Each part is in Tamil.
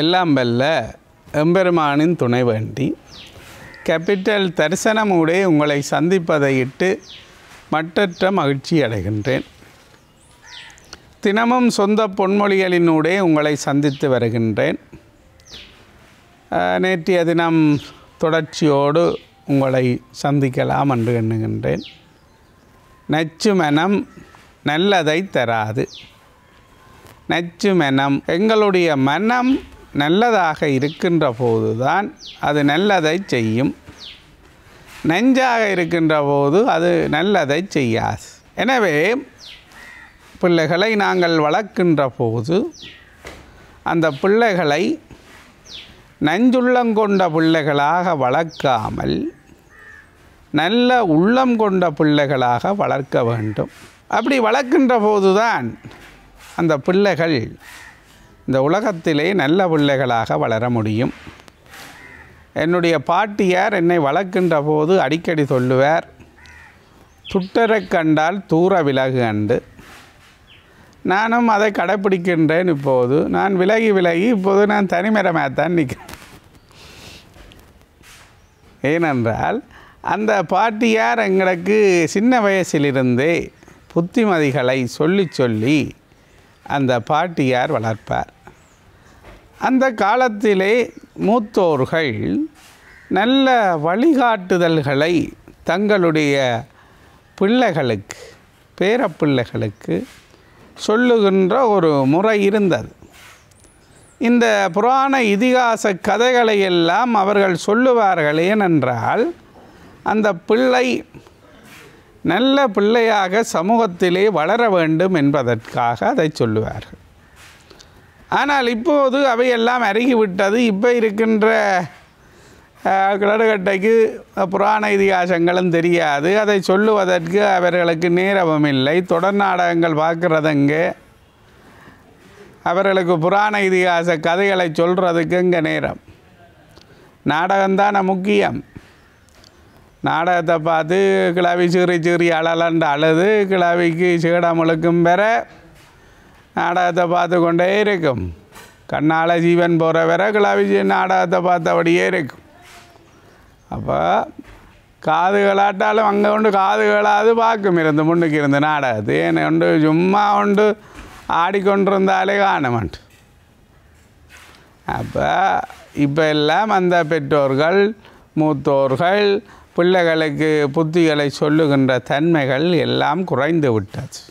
எல்லாம் வெல்ல எம்பெருமானின் துணை வேண்டி கேபிட்டல் தரிசனமூடே உங்களை சந்திப்பதை இட்டு மற்றற்ற மகிழ்ச்சி அடைகின்றேன் தினமும் சொந்த பொன்மொழிகளினூடே உங்களை சந்தித்து வருகின்றேன் நேற்றைய தினம் தொடர்ச்சியோடு உங்களை சந்திக்கலாம் என்று எண்ணுகின்றேன் நச்சு மனம் நல்லதை தராது நச்சு மனம் எங்களுடைய மனம் நல்லதாக இருக்கின்ற போதுதான் அது நல்லதை செய்யும் நெஞ்சாக இருக்கின்ற போது அது நல்லதை செய்யாது எனவே பிள்ளைகளை நாங்கள் வளர்க்கின்ற போது அந்த பிள்ளைகளை நஞ்சுள்ளங்கொண்ட பிள்ளைகளாக வளர்க்காமல் நல்ல உள்ளம் கொண்ட பிள்ளைகளாக வளர்க்க வேண்டும் அப்படி வளர்க்கின்ற போதுதான் அந்த பிள்ளைகள் இந்த உலகத்திலே நல்ல பிள்ளைகளாக வளர முடியும் என்னுடைய பாட்டியார் என்னை வளர்க்கின்ற போது அடிக்கடி சொல்லுவார் துட்டரை கண்டால் தூர விலகு அண்டு நானும் அதை கடைப்பிடிக்கின்றேன் இப்போது நான் விலகி விலகி இப்போது நான் தனிமரமாகத்தான் நிற்கிறேன் ஏனென்றால் அந்த பாட்டியார் எங்களுக்கு சின்ன வயசிலிருந்தே புத்திமதிகளை சொல்லி சொல்லி அந்த பாட்டியார் வளர்ப்பார் அந்த காலத்திலே மூத்தோர்கள் நல்ல வழிகாட்டுதல்களை தங்களுடைய பிள்ளைகளுக்கு பேரப்பிள்ளைகளுக்கு சொல்லுகின்ற ஒரு முறை இருந்தது இந்த புராண இதிகாச கதைகளை எல்லாம் அவர்கள் சொல்லுவார்கள் ஏனென்றால் அந்த பிள்ளை நல்ல பிள்ளையாக சமூகத்திலே வளர வேண்டும் என்பதற்காக அதை சொல்லுவார்கள் ஆனால் இப்போது அவையெல்லாம் அருகிவிட்டது இப்போ இருக்கின்ற கிழடுகட்டைக்கு புராண இதிகாசங்களும் தெரியாது அதை சொல்லுவதற்கு அவர்களுக்கு நேரமும் இல்லை தொடர் நாடகங்கள் பார்க்குறதங்க அவர்களுக்கு புராண இதிகாச கதைகளை சொல்கிறதுக்கு இங்கே நேரம் நாடகம்தான முக்கியம் நாடகத்தை பார்த்து கிளாவி சீறி சீறி அழலண்டு அழுது கிளாவிக்கு சீடம் முழுக்கும் பெற நாடகத்தை பார்த்து கொண்டே இருக்கும் கண்ணால் ஜீவன் போகிற வர கிளாவிஜயன் நாடகத்தை பார்த்தபடியே இருக்கும் அப்போ காதுகளாட்டாலும் அங்கே உண்டு காதுகளாது பார்க்கும் இருந்து முன்னுக்கு இருந்து நாடகத்து ஏன்னு உண்டு சும்மா உண்டு ஆடிக்கொண்டிருந்தாலே காணமாட்டு அப்போ இப்போ எல்லாம் அந்த பெற்றோர்கள் மூத்தோர்கள் பிள்ளைகளுக்கு புத்திகளை சொல்லுகின்ற தன்மைகள் எல்லாம் குறைந்து விட்டாச்சு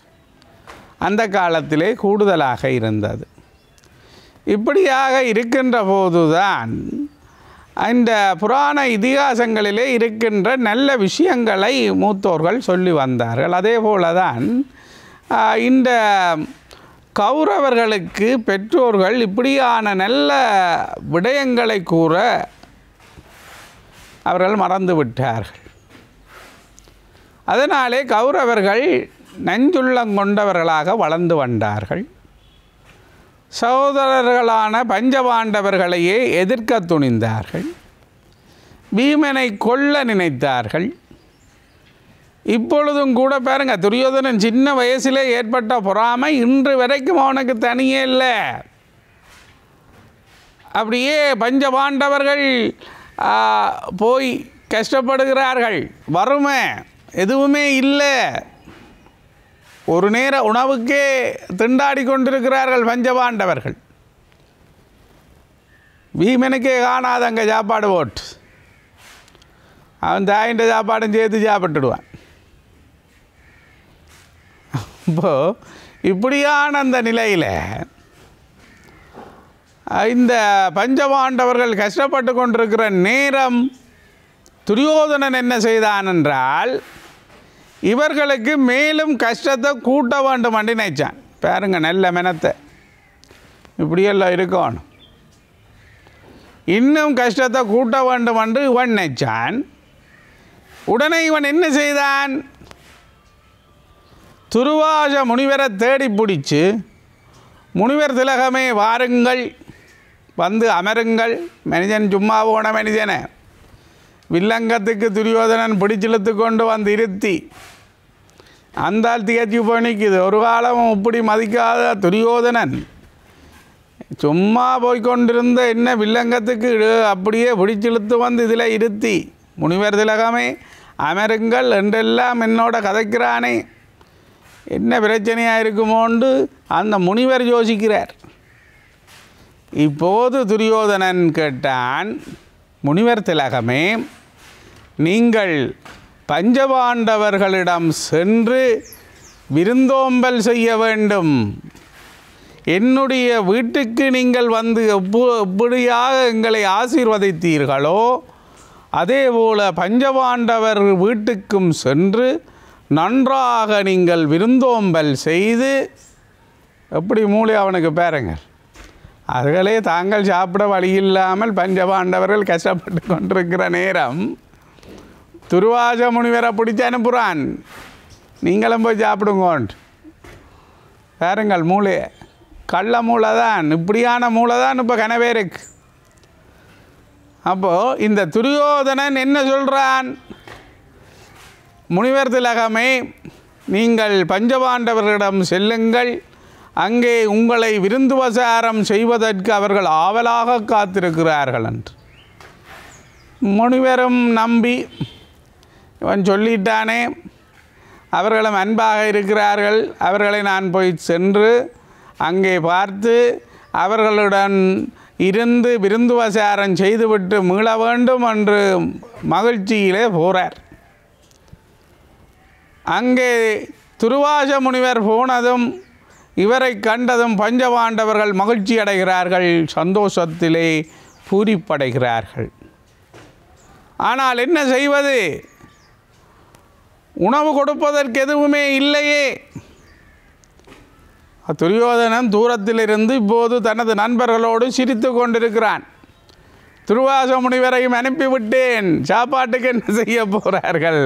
அந்த காலத்திலே கூடுதலாக இருந்தது இப்படியாக இருக்கின்ற போதுதான் இந்த புராண இதிகாசங்களிலே இருக்கின்ற நல்ல விஷயங்களை மூத்தோர்கள் சொல்லி வந்தார்கள் அதே போலதான் தான் இந்த கௌரவர்களுக்கு பெற்றோர்கள் இப்படியான நல்ல விடயங்களை கூற அவர்கள் மறந்து விட்டார்கள் அதனாலே கௌரவர்கள் நஞ்சுள்ளங்கொண்டவர்களாக வளர்ந்து வந்தார்கள் சகோதரர்களான பஞ்சபாண்டவர்களையே எதிர்க்க துணிந்தார்கள் பீமனை கொல்ல நினைத்தார்கள் இப்பொழுதும் கூட பாருங்க துரியோதனன் சின்ன வயசிலே ஏற்பட்ட பொறாமை இன்று வரைக்கும் அவனுக்கு தனியே இல்லை அப்படியே பஞ்சபாண்டவர்கள் போய் கஷ்டப்படுகிறார்கள் வறுமை எதுவுமே இல்லை ஒரு நேர உணவுக்கே திண்டாடி கொண்டிருக்கிறார்கள் பஞ்சபாண்டவர்கள் பீமனுக்கே காணாத அங்கே சாப்பாடு போட்டு அவன் தாயின் சாப்பாடும் சேர்த்து சாப்பிட்டுடுவான் இப்போது இப்படியான அந்த நிலையில் இந்த பஞ்சபாண்டவர்கள் கஷ்டப்பட்டு கொண்டிருக்கிற நேரம் துரியோதனன் என்ன செய்தான் என்றால் இவர்களுக்கு மேலும் கஷ்டத்தை கூட்ட வேண்டும் அண்டி நினைச்சான் பாருங்க நல்ல மெனத்தை இப்படியெல்லாம் இருக்கணும் இன்னும் கஷ்டத்தை கூட்ட வேண்டும் என்று இவன் நினைச்சான் உடனே இவன் என்ன செய்தான் துருவாச முனிவரை தேடி பிடிச்சு முனிவர் திலகமே வாருங்கள் வந்து அமருங்கள் மனிதன் சும்மா போன மனிதனை வில்லங்கத்துக்கு துரியோதனன் பிடிச்சிழுத்து கொண்டு வந்து இருத்தி அந்தால் திகச்சு போய் நிற்கிது ஒரு காலம் இப்படி மதிக்காத துரியோதனன் சும்மா போய்கொண்டிருந்த என்ன வில்லங்கத்துக்கு அப்படியே பிடிச்சிழுத்து வந்து இதில் இருத்தி முனிவர் திலகமே அமருங்கள் என்றெல்லாம் என்னோட கதைக்கிறானே என்ன பிரச்சனையாக இருக்குமோண்டு அந்த முனிவர் யோசிக்கிறார் இப்போது துரியோதனன் கேட்டான் முனிவர் திலகமே நீங்கள் பஞ்சபாண்டவர்களிடம் சென்று விருந்தோம்பல் செய்ய வேண்டும் என்னுடைய வீட்டுக்கு நீங்கள் வந்து எப்போ எப்படியாக எங்களை ஆசீர்வதித்தீர்களோ அதேபோல பஞ்சபாண்டவர் வீட்டுக்கும் சென்று நன்றாக நீங்கள் விருந்தோம்பல் செய்து எப்படி மூளை அவனுக்கு பேருங்கள் அதுகளே தாங்கள் சாப்பிட வழி இல்லாமல் பஞ்சபாண்டவர்கள் கஷ்டப்பட்டு கொண்டிருக்கிற நேரம் துருவாச வேற பிடிச்சானு அனுப்புகிறான் நீங்களும் போய் சாப்பிடுங்கோன்ட்டு பாருங்கள் மூளை கள்ள மூளை தான் இப்படியான மூளை தான் இப்போ கனவேருக்கு அப்போது இந்த துரியோதனன் என்ன சொல்கிறான் முனிவர் திலகமே நீங்கள் பஞ்சபாண்டவர்களிடம் செல்லுங்கள் அங்கே உங்களை விருந்து வசாரம் செய்வதற்கு அவர்கள் ஆவலாக காத்திருக்கிறார்கள் என்று முனிவரும் நம்பி இவன் சொல்லிட்டானே அவர்களும் அன்பாக இருக்கிறார்கள் அவர்களை நான் போய் சென்று அங்கே பார்த்து அவர்களுடன் இருந்து விருந்துவசாரம் செய்துவிட்டு மீள வேண்டும் என்று மகிழ்ச்சியிலே போகிறார் அங்கே துருவாச முனிவர் போனதும் இவரை கண்டதும் பஞ்சபாண்டவர்கள் மகிழ்ச்சி அடைகிறார்கள் சந்தோஷத்திலே பூரிப்படைகிறார்கள் ஆனால் என்ன செய்வது உணவு கொடுப்பதற்கு எதுவுமே இல்லையே துரியோதனன் தூரத்திலிருந்து இப்போது தனது நண்பர்களோடு சிரித்து கொண்டிருக்கிறான் துருவாச முனிவரையும் அனுப்பிவிட்டேன் சாப்பாட்டுக்கு என்ன செய்ய போகிறார்கள்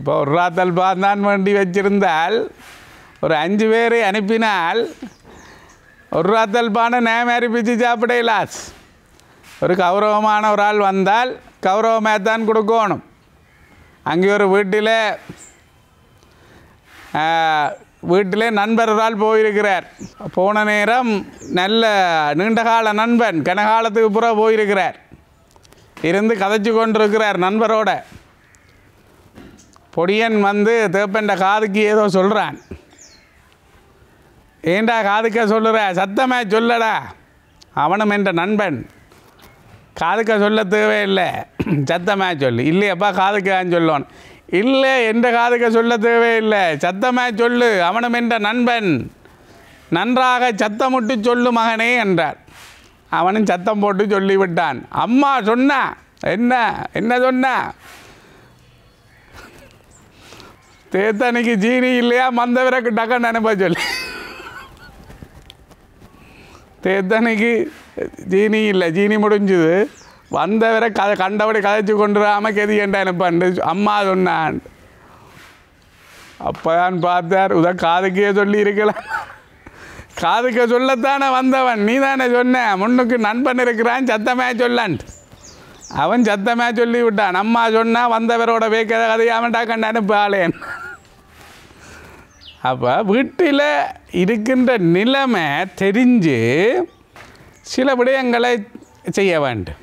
இப்போ ஒரு ராத்தல் பார்த்தான் வண்டி வச்சிருந்தால் ஒரு அஞ்சு பேரை அனுப்பினால் ஒரு ராத்தல் பானை நேமாரி பிச்சு சாப்பிடலாஸ் ஒரு கௌரவமான ஒரு ஆள் வந்தால் கௌரவமாக தான் கொடுக்கணும் அங்கே ஒரு வீட்டில் வீட்டிலே நண்பரால் போயிருக்கிறார் போன நேரம் நல்ல நீண்டகால நண்பன் கனகாலத்துக்கு புறம் போயிருக்கிறார் இருந்து கதைச்சு கொண்டிருக்கிறார் நண்பரோட பொடியன் வந்து தேப்பண்ட காதுக்கு ஏதோ சொல்கிறான் ஏண்டா காதுக்க சொல்லுற சத்தமே சொல்லடா அவனும் என்ற நண்பன் காதுக்க சொல்ல தேவை இல்லை சத்தமாக சொல்லு இல்லையப்பா காதுக்கான்னு சொல்லணும் இல்லை எந்த காதுக்க சொல்ல தேவை இல்லை சத்தமாக சொல்லு அவனும் என்ற நண்பன் நன்றாக சத்தமிட்டு சொல்லு மகனே என்றார் அவனும் சத்தம் போட்டு சொல்லிவிட்டான் அம்மா சொன்ன என்ன என்ன சொன்ன தேத்தனைக்கு ஜீனி இல்லையா மந்தவரை டக்குன்னு அனுப்ப சொல்லி தேத்தனைக்கு ஜீனி இல்லை ஜீனி முடிஞ்சுது வந்தவரை கதை கண்டபடி கதைச்சு வராமல் கெதி ஏண்டா அனுப்பாண்டு அம்மா சொன்னான் அப்போ தான் பார்த்தார் உதா காதுக்கே சொல்லி இருக்கலாம் காதுக்க சொல்லத்தானே வந்தவன் நீ தானே சொன்ன முன்னுக்கு நண்பன் இருக்கிறான் சத்தமே சொல்லான் அவன் சத்தமே சொல்லி விட்டான் அம்மா சொன்னால் வந்தவரோட வைக்கிற கதையாமண்டா கண்டானு பாலேன் அப்போ வீட்டில் இருக்கின்ற நிலைமை தெரிஞ்சு சில விடயங்களை செய்ய வேண்டும்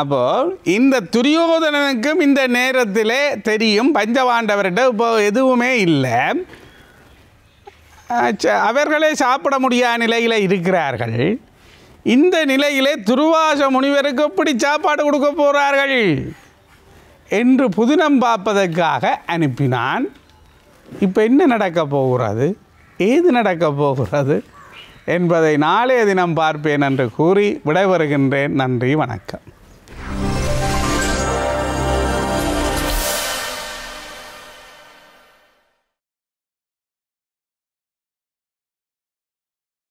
அப்போது இந்த துரியோதனனுக்கும் இந்த நேரத்திலே தெரியும் பஞ்சபாண்டவர்கிட்ட இப்போ எதுவுமே இல்லை அவர்களே சாப்பிட முடியாத நிலையில் இருக்கிறார்கள் இந்த நிலையிலே துருவாச முனிவருக்கு எப்படி சாப்பாடு கொடுக்க போகிறார்கள் என்று புதினம் பார்ப்பதற்காக அனுப்பினான் இப்போ என்ன நடக்க போகிறது ஏது நடக்க போகிறது என்பதை நாளைய தினம் பார்ப்பேன் என்று கூறி விடைபெறுகின்றேன் நன்றி வணக்கம்